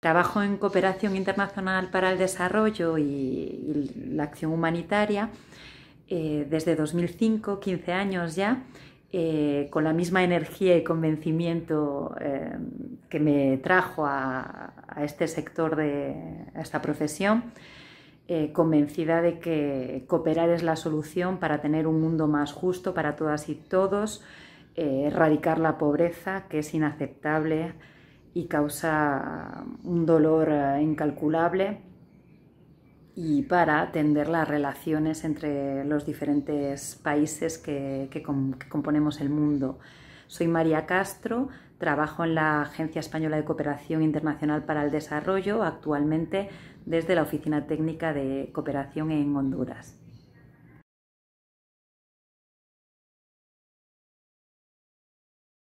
Trabajo en cooperación internacional para el desarrollo y, la acción humanitaria eh, desde 2005, 15 años ya, eh, con la misma energía y convencimiento eh, que me trajo a, este sector, de, a esta profesión, convencida de que cooperar es la solución para tener un mundo más justo para todas y todos, erradicar la pobreza, que es inaceptable y causa un dolor eh, incalculable y para atender las relaciones entre los diferentes países que, que componemos el mundo. Soy María Castro, trabajo en la Agencia Española de Cooperación Internacional para el Desarrollo, actualmente desde la Oficina Técnica de Cooperación en Honduras.